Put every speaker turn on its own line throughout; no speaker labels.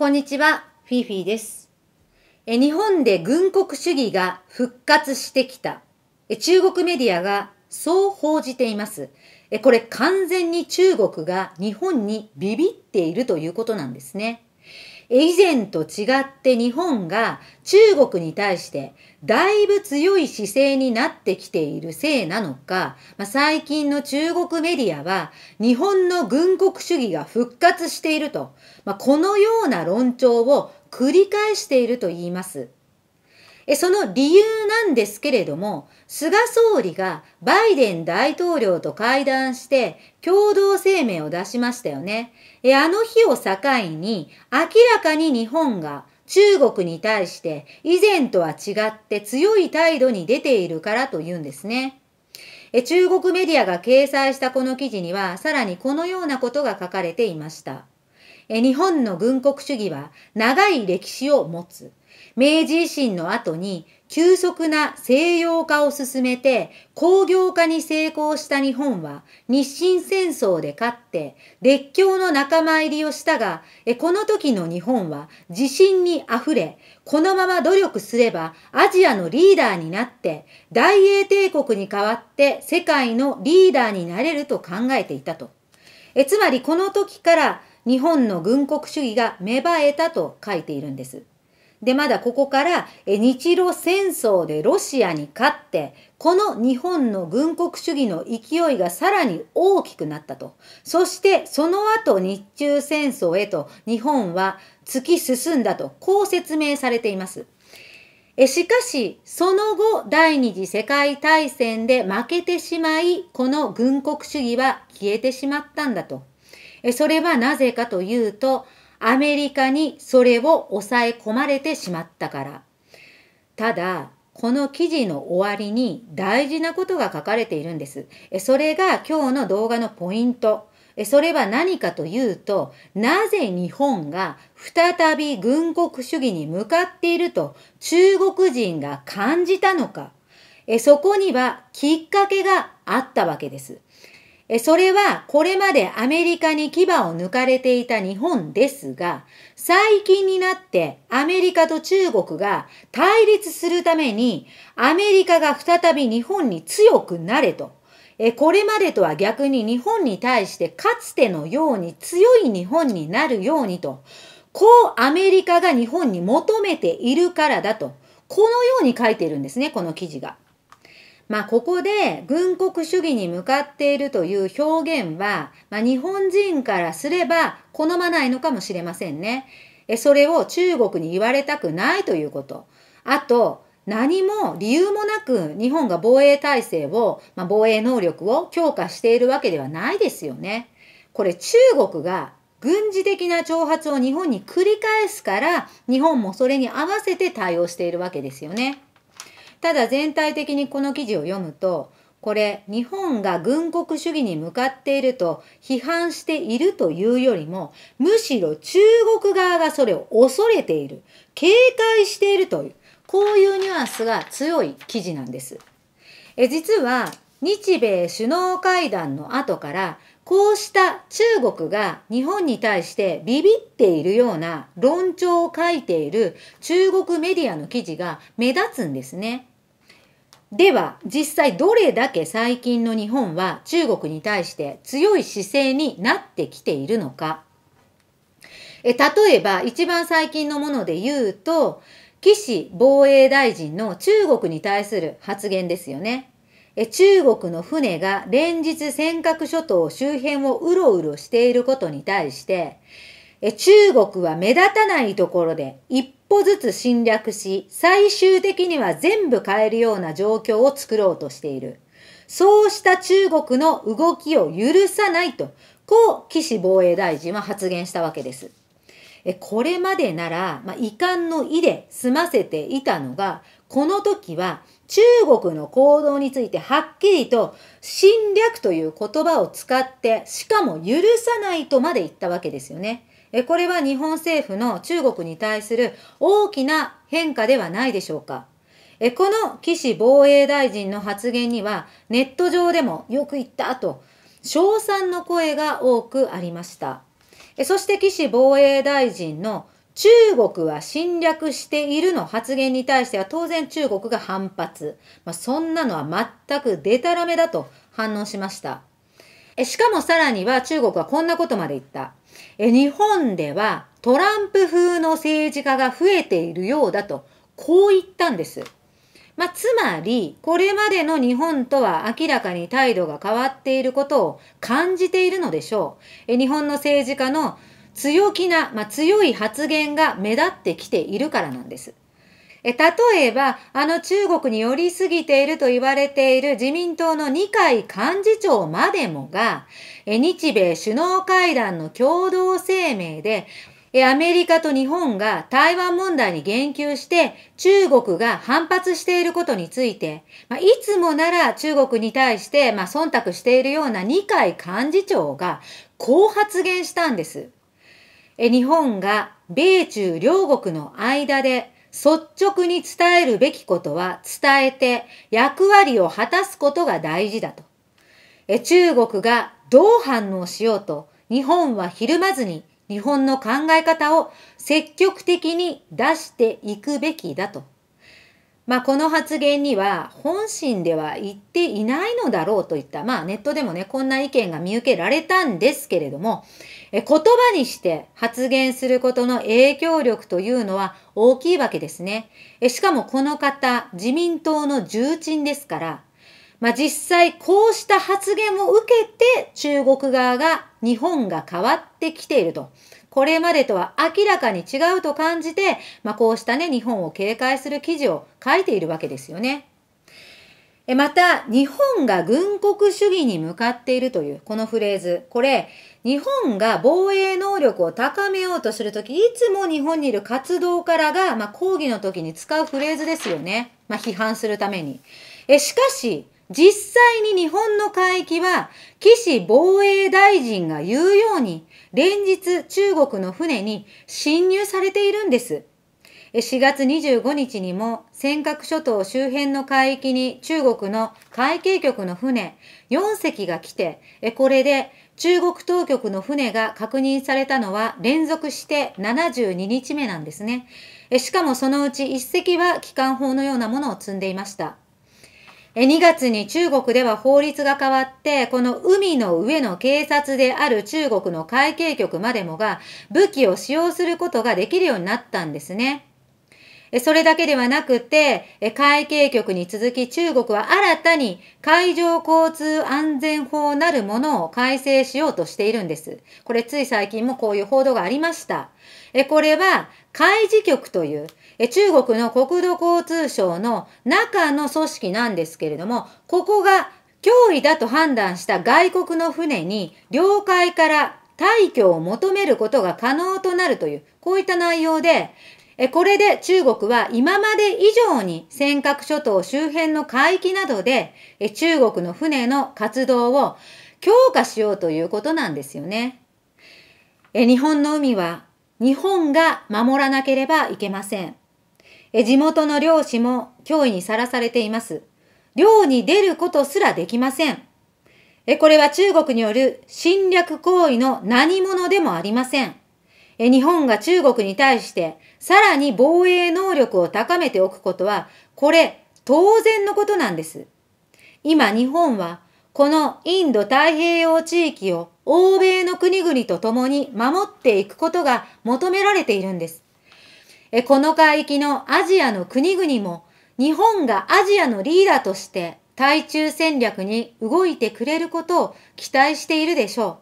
こんにちは、フィフィです。え日本で軍国主義が復活してきたえ。中国メディアがそう報じています。えこれ完全に中国が日本にビビっているということなんですね。以前と違って日本が中国に対してだいぶ強い姿勢になってきているせいなのか、まあ、最近の中国メディアは日本の軍国主義が復活していると、まあ、このような論調を繰り返していると言います。えその理由なんですけれども、菅総理がバイデン大統領と会談して共同声明を出しましたよね。えあの日を境に、明らかに日本が中国に対して以前とは違って強い態度に出ているからというんですね。中国メディアが掲載したこの記事には、さらにこのようなことが書かれていました。日本の軍国主義は長い歴史を持つ。明治維新の後に急速な西洋化を進めて工業化に成功した日本は日清戦争で勝って列強の仲間入りをしたが、この時の日本は自信に溢れ、このまま努力すればアジアのリーダーになって大英帝国に代わって世界のリーダーになれると考えていたと。えつまりこの時から日本の軍国主義が芽生えたと書いているんです。で、まだここから日露戦争でロシアに勝って、この日本の軍国主義の勢いがさらに大きくなったと。そしてその後日中戦争へと日本は突き進んだと、こう説明されています。えしかし、その後、第二次世界大戦で負けてしまい、この軍国主義は消えてしまったんだと。えそれはなぜかというと、アメリカにそれを抑え込まれてしまったから。ただ、この記事の終わりに大事なことが書かれているんです。それが今日の動画のポイント。それは何かというと、なぜ日本が再び軍国主義に向かっていると中国人が感じたのか。そこにはきっかけがあったわけです。それはこれまでアメリカに牙を抜かれていた日本ですが、最近になってアメリカと中国が対立するためにアメリカが再び日本に強くなれと。これまでとは逆に日本に対してかつてのように強い日本になるようにと、こうアメリカが日本に求めているからだと、このように書いているんですね、この記事が。まあ、ここで軍国主義に向かっているという表現は、まあ、日本人からすれば好まないのかもしれませんね。え、それを中国に言われたくないということ。あと、何も理由もなく日本が防衛体制を、まあ、防衛能力を強化しているわけではないですよね。これ中国が軍事的な挑発を日本に繰り返すから、日本もそれに合わせて対応しているわけですよね。ただ全体的にこの記事を読むと、これ、日本が軍国主義に向かっていると批判しているというよりも、むしろ中国側がそれを恐れている、警戒しているという、こういうニュアンスが強い記事なんです。え実は、日米首脳会談の後から、こうした中国が日本に対してビビっているような論調を書いている中国メディアの記事が目立つんですね。では実際どれだけ最近の日本は中国に対して強い姿勢になってきているのか。え例えば一番最近のもので言うと岸防衛大臣の中国に対する発言ですよね。え中国の船が連日尖閣諸島周辺をうろうろしていることに対してえ中国は目立たないところで一歩ずつ侵略し、最終的には全部変えるような状況を作ろうとしている。そうした中国の動きを許さないと、こう岸防衛大臣は発言したわけです。えこれまでなら、まあ、遺憾の意で済ませていたのが、この時は中国の行動についてはっきりと侵略という言葉を使って、しかも許さないとまで言ったわけですよね。えこれは日本政府の中国に対する大きな変化ではないでしょうか。えこの岸防衛大臣の発言には、ネット上でもよく言ったと、称賛の声が多くありました。えそして岸防衛大臣の中国は侵略しているの発言に対しては当然中国が反発。まあ、そんなのは全くデタラメだと反応しました。えしかもさらには中国はこんなことまで言った。え日本ではトランプ風の政治家が増えているようだと、こう言ったんです。まあ、つまり、これまでの日本とは明らかに態度が変わっていることを感じているのでしょう。え日本の政治家の強気な、まあ、強い発言が目立ってきているからなんです。え例えば、あの中国に寄りすぎていると言われている自民党の二階幹事長までもが、え日米首脳会談の共同声明で、アメリカと日本が台湾問題に言及して中国が反発していることについて、まあ、いつもなら中国に対して、まあ、忖度しているような二階幹事長がこう発言したんです。日本が米中両国の間で率直に伝えるべきことは伝えて役割を果たすことが大事だと。え中国がどう反応しようと日本はひるまずに日本の考え方を積極的に出していくべきだと。まあ、この発言には本心では言っていないのだろうといった、まあ、ネットでもね、こんな意見が見受けられたんですけれども、え言葉にして発言することの影響力というのは大きいわけですね。えしかもこの方、自民党の重鎮ですから、まあ、実際こうした発言を受けて中国側が日本が変わってきていると。これまでとは明らかに違うと感じて、まあ、こうしたね、日本を警戒する記事を書いているわけですよね。えまた、日本が軍国主義に向かっているという、このフレーズ。これ、日本が防衛能力を高めようとするとき、いつも日本にいる活動からが、まあ、抗議の時に使うフレーズですよね。まあ、批判するために。えしかし、実際に日本の海域は岸防衛大臣が言うように連日中国の船に侵入されているんです。4月25日にも尖閣諸島周辺の海域に中国の海警局の船4隻が来て、これで中国当局の船が確認されたのは連続して72日目なんですね。しかもそのうち1隻は機関砲のようなものを積んでいました。2月に中国では法律が変わって、この海の上の警察である中国の海警局までもが武器を使用することができるようになったんですね。それだけではなくて、海警局に続き中国は新たに海上交通安全法なるものを改正しようとしているんです。これつい最近もこういう報道がありました。これは海事局というえ中国の国土交通省の中の組織なんですけれども、ここが脅威だと判断した外国の船に領海から退去を求めることが可能となるという、こういった内容で、えこれで中国は今まで以上に尖閣諸島周辺の海域などでえ中国の船の活動を強化しようということなんですよね。え日本の海は日本が守らなければいけません。地元の漁師も脅威にさらされています。漁に出ることすらできません。これは中国による侵略行為の何者でもありません。日本が中国に対してさらに防衛能力を高めておくことは、これ当然のことなんです。今日本はこのインド太平洋地域を欧米の国々と共に守っていくことが求められているんです。えこの海域のアジアの国々も日本がアジアのリーダーとして対中戦略に動いてくれることを期待しているでしょ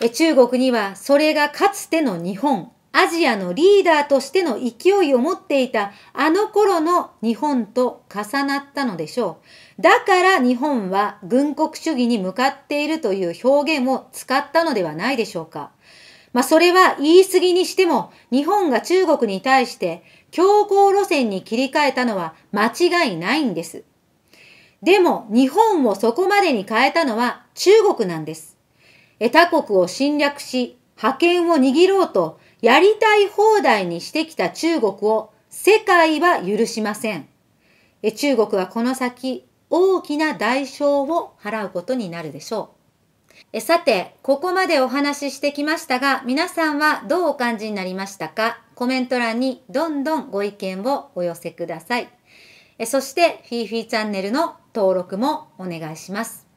う。え中国にはそれがかつての日本、アジアのリーダーとしての勢いを持っていたあの頃の日本と重なったのでしょう。だから日本は軍国主義に向かっているという表現を使ったのではないでしょうか。まあ、それは言い過ぎにしても、日本が中国に対して強硬路線に切り替えたのは間違いないんです。でも、日本をそこまでに変えたのは中国なんです。他国を侵略し、覇権を握ろうと、やりたい放題にしてきた中国を世界は許しません。中国はこの先、大きな代償を払うことになるでしょう。えさて、ここまでお話ししてきましたが、皆さんはどうお感じになりましたかコメント欄にどんどんご意見をお寄せください。えそして、フィーフィーチャンネルの登録もお願いします。